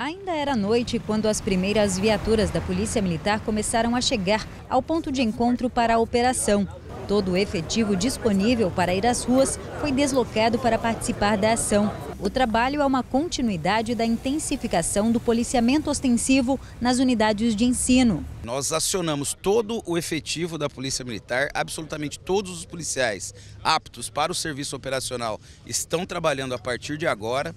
Ainda era noite quando as primeiras viaturas da Polícia Militar começaram a chegar ao ponto de encontro para a operação. Todo o efetivo disponível para ir às ruas foi deslocado para participar da ação. O trabalho é uma continuidade da intensificação do policiamento ostensivo nas unidades de ensino. Nós acionamos todo o efetivo da Polícia Militar, absolutamente todos os policiais aptos para o serviço operacional estão trabalhando a partir de agora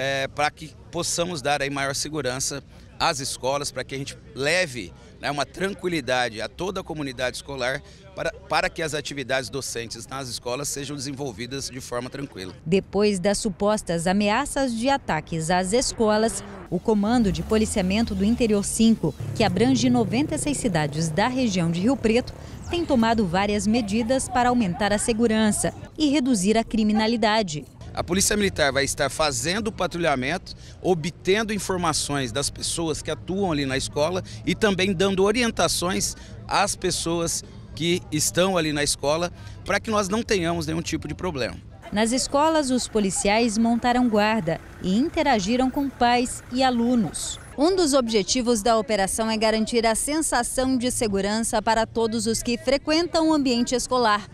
é, para que possamos dar aí maior segurança às escolas, para que a gente leve né, uma tranquilidade a toda a comunidade escolar para, para que as atividades docentes nas escolas sejam desenvolvidas de forma tranquila. Depois das supostas ameaças de ataques às escolas, o Comando de Policiamento do Interior 5, que abrange 96 cidades da região de Rio Preto, tem tomado várias medidas para aumentar a segurança e reduzir a criminalidade. A Polícia Militar vai estar fazendo o patrulhamento, obtendo informações das pessoas que atuam ali na escola e também dando orientações às pessoas que estão ali na escola para que nós não tenhamos nenhum tipo de problema. Nas escolas, os policiais montaram guarda e interagiram com pais e alunos. Um dos objetivos da operação é garantir a sensação de segurança para todos os que frequentam o ambiente escolar.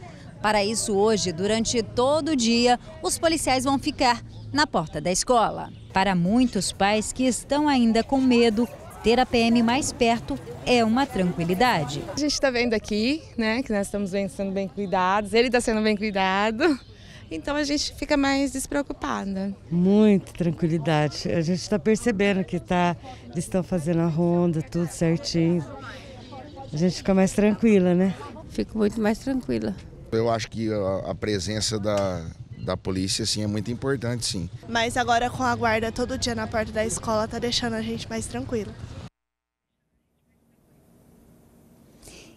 Para isso, hoje, durante todo o dia, os policiais vão ficar na porta da escola. Para muitos pais que estão ainda com medo, ter a PM mais perto é uma tranquilidade. A gente está vendo aqui, né, que nós estamos sendo bem cuidados, ele está sendo bem cuidado, então a gente fica mais despreocupada. Muito tranquilidade. A gente está percebendo que tá, eles estão fazendo a ronda, tudo certinho. A gente fica mais tranquila, né? Fico muito mais tranquila. Eu acho que a, presença da, da polícia, assim é muito importante, sim. Mas agora com a guarda todo dia na porta da escola, tá deixando a gente mais tranquilo.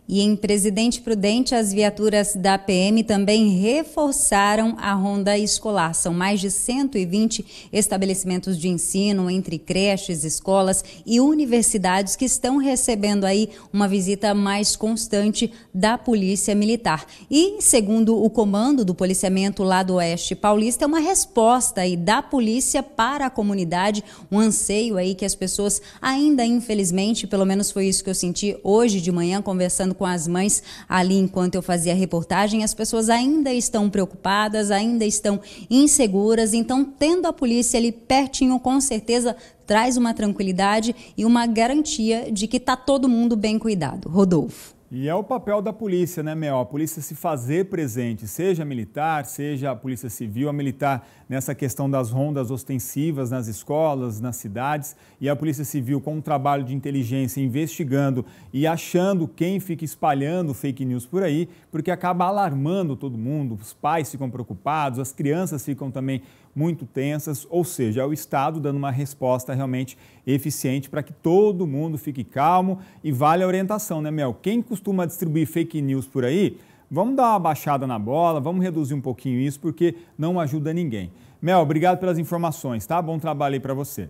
E em Presidente Prudente, as viaturas da PM também reforçaram a ronda escolar. São mais de 120 estabelecimentos de ensino, entre creches, escolas e universidades que estão recebendo aí uma visita mais constante da Polícia Militar. E, segundo o comando do policiamento lá do Oeste Paulista, é uma resposta aí da polícia para a comunidade, um anseio aí que as pessoas ainda, infelizmente, pelo menos foi isso que eu senti hoje de manhã conversando com as mães ali enquanto eu fazia a reportagem, as pessoas ainda estão preocupadas, ainda estão inseguras. Então, tendo a polícia ali pertinho, com certeza traz uma tranquilidade e uma garantia de que está todo mundo bem cuidado. Rodolfo. E é o papel da polícia, né, Mel? A polícia se fazer presente, seja militar, seja a polícia civil, a militar nessa questão das rondas ostensivas nas escolas, nas cidades, e a polícia civil com um trabalho de inteligência investigando e achando quem fica espalhando fake news por aí, porque acaba alarmando todo mundo, os pais ficam preocupados, as crianças ficam também muito tensas, ou seja, é o Estado dando uma resposta realmente eficiente para que todo mundo fique calmo e vale a orientação, né, Mel? Quem costuma distribuir fake news por aí, vamos dar uma baixada na bola, vamos reduzir um pouquinho isso, porque não ajuda ninguém. Mel, obrigado pelas informações, tá? Bom trabalho aí para você.